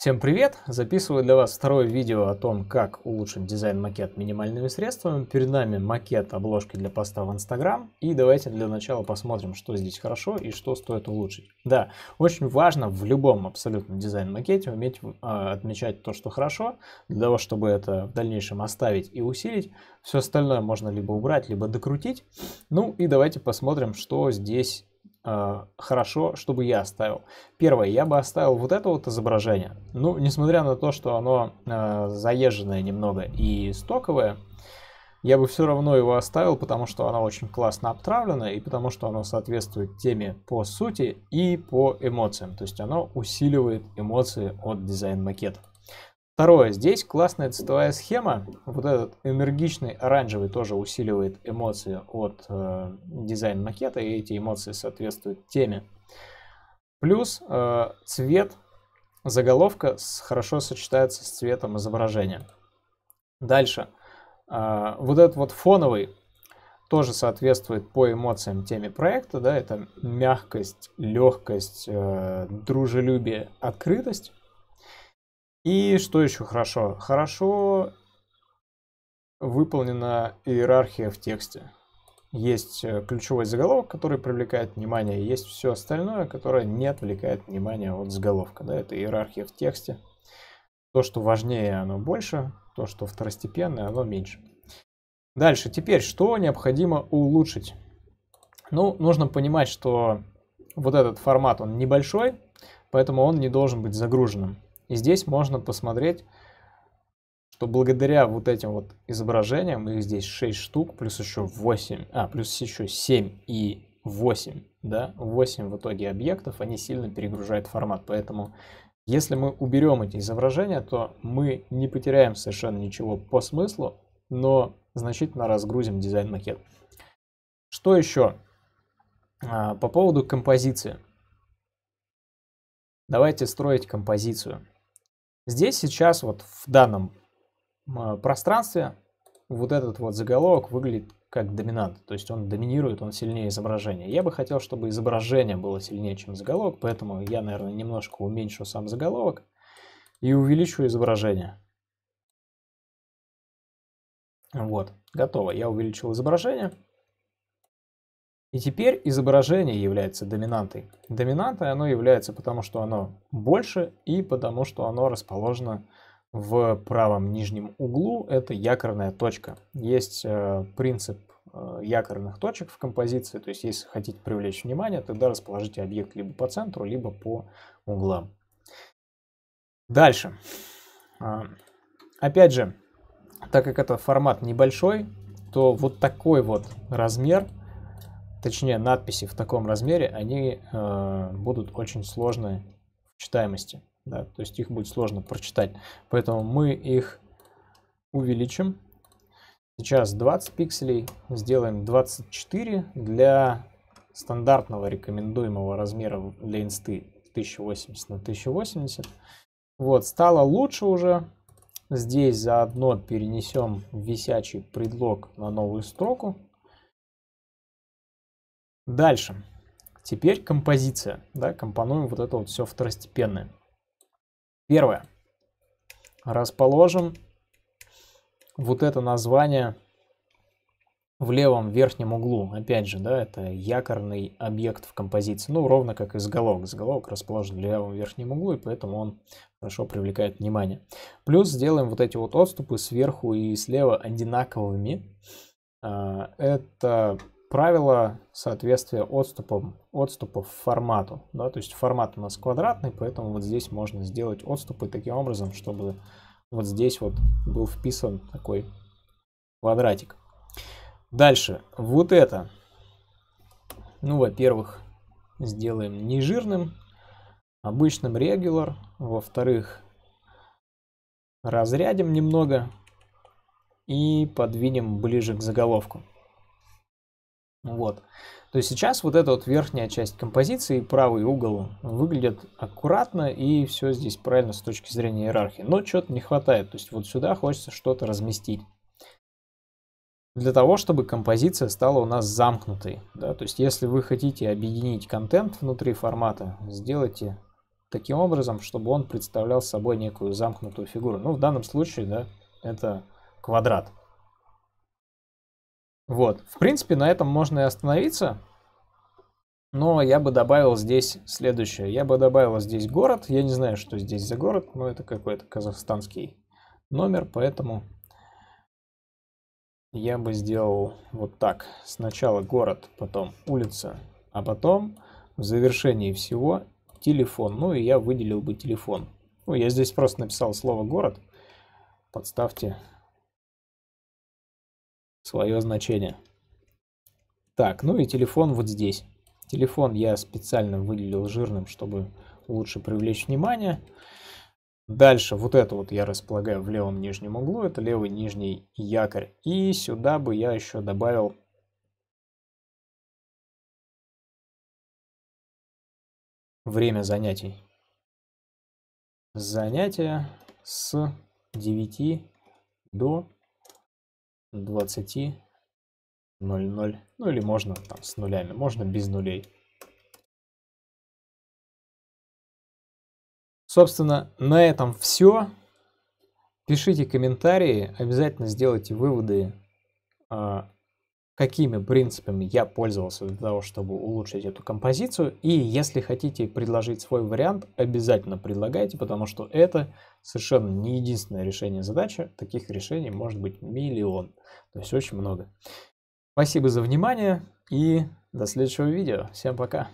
Всем привет! Записываю для вас второе видео о том, как улучшить дизайн макет минимальными средствами. Перед нами макет обложки для поста в Instagram. И давайте для начала посмотрим, что здесь хорошо и что стоит улучшить. Да, очень важно в любом абсолютно дизайн-макете уметь э, отмечать то, что хорошо, для того, чтобы это в дальнейшем оставить и усилить. Все остальное можно либо убрать, либо докрутить. Ну и давайте посмотрим, что здесь а, хорошо, чтобы я оставил. Первое, я бы оставил вот это вот изображение. Ну, несмотря на то, что оно э, заезженное немного и стоковое, я бы все равно его оставил, потому что оно очень классно обтравлено и потому что оно соответствует теме по сути и по эмоциям. То есть оно усиливает эмоции от дизайн макета. Второе. Здесь классная цветовая схема. Вот этот энергичный оранжевый тоже усиливает эмоции от э, дизайн макета, и эти эмоции соответствуют теме. Плюс э, цвет заголовка с, хорошо сочетается с цветом изображения. Дальше. Э, вот этот вот фоновый тоже соответствует по эмоциям теме проекта. Да, это мягкость, легкость, э, дружелюбие, открытость. И что еще хорошо? Хорошо выполнена иерархия в тексте. Есть э, ключевой заголовок, который привлекает внимание, есть все остальное, которое не отвлекает внимание от заголовка. Да, это иерархия в тексте. То, что важнее, оно больше, то, что второстепенное, оно меньше. Дальше, теперь, что необходимо улучшить? Ну, нужно понимать, что вот этот формат, он небольшой, поэтому он не должен быть загруженным. И здесь можно посмотреть, что благодаря вот этим вот изображениям, их здесь 6 штук, плюс еще 8, а, плюс еще 7 и 8, да, 8 в итоге объектов, они сильно перегружают формат, поэтому если мы уберем эти изображения, то мы не потеряем совершенно ничего по смыслу, но значительно разгрузим дизайн макет. Что еще? А, по поводу композиции. Давайте строить композицию. Здесь сейчас вот в данном э, пространстве вот этот вот заголовок выглядит как доминант, то есть он доминирует, он сильнее изображения. Я бы хотел, чтобы изображение было сильнее, чем заголовок, поэтому я, наверное, немножко уменьшу сам заголовок и увеличу изображение. Вот, готово. Я увеличил изображение. И теперь изображение является доминантой. Доминантой оно является потому, что оно больше и потому, что оно расположено в правом нижнем углу. Это якорная точка. Есть э, принцип э, якорных точек в композиции. То есть, если хотите привлечь внимание, тогда расположите объект либо по центру, либо по углам. Дальше. А, опять же, так как это формат небольшой, то вот такой вот размер – точнее надписи в таком размере, они э, будут очень сложные в читаемости. Да, то есть их будет сложно прочитать. Поэтому мы их увеличим. Сейчас 20 пикселей, сделаем 24 для стандартного рекомендуемого размера для инсты 1080 на 1080. Вот, стало лучше уже. Здесь заодно перенесем висячий предлог на новую строку. Дальше. Теперь композиция. Да, компонуем вот это вот все второстепенное. Первое. Расположим вот это название в левом верхнем углу. Опять же, да, это якорный объект в композиции. Ну, ровно как и заголовок. Заголовок расположен в левом верхнем углу, и поэтому он хорошо привлекает внимание. Плюс сделаем вот эти вот отступы сверху и слева одинаковыми. А, это правило соответствия отступам, отступов формату. Да? То есть формат у нас квадратный, поэтому вот здесь можно сделать отступы таким образом, чтобы вот здесь вот был вписан такой квадратик. Дальше, вот это. Ну, во-первых, сделаем нежирным, обычным регуляр. Во-вторых, разрядим немного и подвинем ближе к заголовку. Вот. То есть сейчас вот эта вот верхняя часть композиции, правый угол, выглядит аккуратно и все здесь правильно с точки зрения иерархии. Но чего-то не хватает, то есть вот сюда хочется что-то разместить. Для того, чтобы композиция стала у нас замкнутой. Да? То есть если вы хотите объединить контент внутри формата, сделайте таким образом, чтобы он представлял собой некую замкнутую фигуру. Ну, в данном случае, да, это квадрат. Вот, в принципе, на этом можно и остановиться. Но я бы добавил здесь следующее. Я бы добавил здесь город. Я не знаю, что здесь за город, но это какой-то казахстанский номер, поэтому я бы сделал вот так. Сначала город, потом улица, а потом в завершении всего телефон. Ну и я выделил бы телефон. Ну, я здесь просто написал слово город. Подставьте свое значение. Так, ну и телефон вот здесь. Телефон я специально выделил жирным, чтобы лучше привлечь внимание. Дальше вот это вот я располагаю в левом нижнем углу, это левый нижний якорь. И сюда бы я еще добавил время занятий. Занятия с 9 до 20, 0, 0. Ну или можно там с нулями, можно без нулей. Собственно, на этом все. Пишите комментарии, обязательно сделайте выводы а, какими принципами я пользовался для того, чтобы улучшить эту композицию. И если хотите предложить свой вариант, обязательно предлагайте, потому что это совершенно не единственное решение задачи. Таких решений может быть миллион, то есть очень много. Спасибо за внимание и до следующего видео. Всем пока!